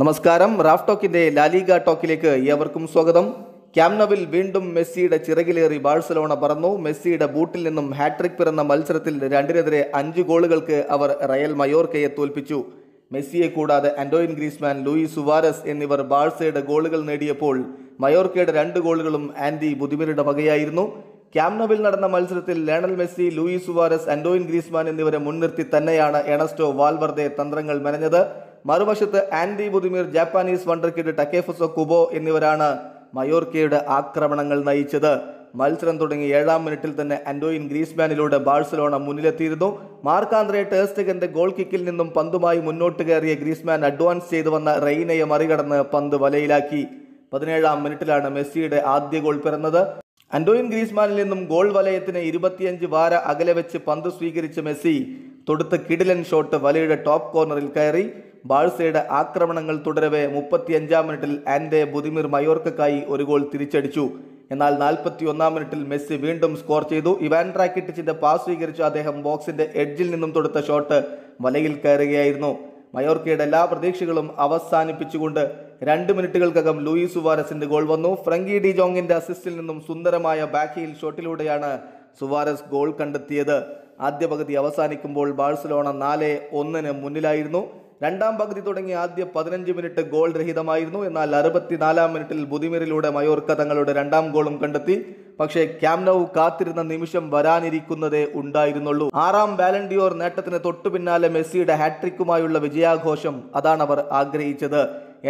നമസ്കാരം Raf ടോക്കിന്റെ La Liga ടോക്കിലേക്ക് ഏവർക്കും സ്വാഗതം ക്യാംനവിൽ വീണ്ടും മെസ്സിയുടെ ചിറകിലേറി ബാഴ്സലോണ പറന്നു മെസ്സിയുടെ ബൂട്ടിൽ നിന്നും ഹാട്രിക് പിറന്ന മത്സരത്തിൽ രണ്ടിനെതിരെ അഞ്ച് ഗോളുകൾക്ക് അവർ റയൽ മയോർക്കയെ തോൽപ്പിച്ചു മെസ്സിയെ കൂടാതെ അന്റോയിൻ ഗ്രീസ്മാൻ ലൂയി സുവാരസ് എന്നിവർ ബാഴ്സയുടെ ഗോളുകൾ നേടിയപ്പോൾ മയോർക്കയുടെ രണ്ട് ഗോളുകളും ആൻഡി ബുദ്ധിമീരുടെ വകയായിരുന്നു ക്യാംനവിൽ നടന്ന മത്സരത്തിൽ Lionel Messi Luis Suarez Antoine Griezmann എന്നിവരെ മുൻനിർത്തി തന്നെയാണ് എണസ്റ്റോ വാൽവർദെ തന്ത്രങ്ങൾ മെനഞ്ഞത് മറുവശത്ത് Andy Budimir Japanese wonder kid Takefusa Kubo എന്നിവരാണ് മയോർക്കയുടെ ആക്രമണങ്ങൾ നയിച്ചത് മത്സരം തുടങ്ങി ഏഴാം മിനിറ്റിൽ തന്നെ അന്റോയിൻ ഗ്രീസ്മാനിലൂടെ ബാഴ്സലോണ മുന്നിലെത്തിയിരുന്നു മാർക്കാന്ത്രേ ടേസ്റ്റകന്റെ ഗോൾ കിക്കിൽ നിന്നും പന്തുമായി മുന്നോട്ട് കയറിയ ഗ്രീസ്മാൻ അഡ്വാൻസ് ചെയ്തു വന്ന റെയിനയെ മറികടന്ന് പന്ത് വലയിലാക്കി പതിനേഴാം മിനിറ്റിലാണ് മെസ്സിയുടെ ആദ്യ ഗോൾ പിറന്നത് അന്റോയിൻ ഗ്രീസ്മാനിൽ നിന്നും ഗോൾ വലയത്തിന് ഇരുപത്തിയഞ്ച് വാര അകലെ വെച്ച് പന്ത് സ്വീകരിച്ച മെസ്സി തൊടുത്ത കിടിലൻ ഷോട്ട് വലയുടെ ടോപ്പ് കോർണറിൽ കയറി ബാഴ്സയുടെ ആക്രമണങ്ങൾ തുടരവെ മുപ്പത്തിയഞ്ചാം മിനിറ്റിൽ ആൻഡെ ബുദിമിർ മയോർക്കായി ഒരു ഗോൾ തിരിച്ചടിച്ചു എന്നാൽ നാൽപ്പത്തി ഒന്നാം മിനിറ്റിൽ മെസ്സി വീണ്ടും സ്കോർ ചെയ്തു ഇവാൻ റാക്കിറ്റിച്ചിന്റെ പാസ് സ്വീകരിച്ചു അദ്ദേഹം ബോക്സിന്റെ എഡ്ജിൽ നിന്നും തൊടുത്ത ഷോട്ട് വലയിൽ കയറുകയായിരുന്നു മയോർക്കയുടെ എല്ലാ പ്രതീക്ഷകളും അവസാനിപ്പിച്ചുകൊണ്ട് രണ്ട് മിനിറ്റുകൾക്കകം ലൂയിസ് സുവാരസിന്റെ ഗോൾ വന്നു ഫ്രങ്കി ഡി ജോങ്ങിന്റെ അസിസ്റ്റിൽ നിന്നും സുന്ദരമായ ബാക്ക് ഹീൽ ഷോട്ടിലൂടെയാണ് സുവാരസ് ഗോൾ കണ്ടെത്തിയത് ആദ്യ പകുതി അവസാനിക്കുമ്പോൾ ബാഴ്സലോണ നാല് ഒന്നിന് മുന്നിലായിരുന്നു രണ്ടാം പകുതി തുടങ്ങി ആദ്യ പതിനഞ്ച് മിനിറ്റ് ഗോൾ രഹിതമായിരുന്നു എന്നാൽ അറുപത്തിനാലാം മിനിറ്റിൽ ബുദിമിറിലൂടെ മയോർക്ക തങ്ങളുടെ രണ്ടാം ഗോളും കണ്ടെത്തി പക്ഷേ ക്യാംനവ് കാത്തിരുന്ന നിമിഷം വരാനിരിക്കുന്നതേ ഉണ്ടായിരുന്നുള്ളൂ ആറാം ബാലൻഡിയോർ നേട്ടത്തിന് തൊട്ടു പിന്നാലെ മെസ്സിയുടെ ഹാട്രിക്കുമായുള്ള വിജയാഘോഷം അതാണ് അവർ ആഗ്രഹിച്ചത്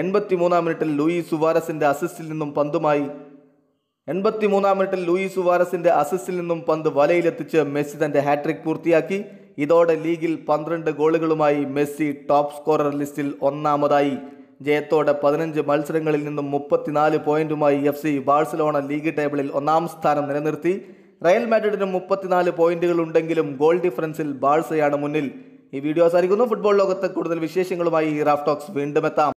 എൺപത്തിമൂന്നാം മിനിറ്റിൽ ലൂയി സുവാരസിന്റെ അസിസ്റ്റിൽ നിന്നും പന്തുമായി എൺപത്തിമൂന്നാം മിനിറ്റിൽ ലൂയി സുവാരസിന്റെ അസിസ്റ്റിൽ നിന്നും പന്ത് വലയിലെത്തിച്ച് മെസ്സി തന്റെ ഹാട്രിക് പൂർത്തിയാക്കി ഇതോടെ ലീഗിൽ പന്ത്രണ്ട് ഗോളുകളുമായി മെസ്സി ടോപ്പ് സ്കോറർ ലിസ്റ്റിൽ ഒന്നാമതായി ജയത്തോടെ പതിനഞ്ച് മത്സരങ്ങളിൽ നിന്നും മുപ്പത്തിനാല് പോയിന്റുമായി എഫ് സി ബാഴ്സലോണ ലീഗ് ടേബിളിൽ ഒന്നാം സ്ഥാനം നിലനിർത്തി റയൽ മാഡ്രിഡിന് മുപ്പത്തിനാല് പോയിന്റുകൾ ഉണ്ടെങ്കിലും ഗോൾ ഡിഫറൻസിൽ ബാഴ്സയാണ് മുന്നിൽ ഈ വീഡിയോ അവസാനിക്കുന്നു ഫുട്ബോൾ ലോകത്തെ കൂടുതൽ വിശേഷങ്ങളുമായി റാഫ് ടോക്സ് വീണ്ടും എത്താം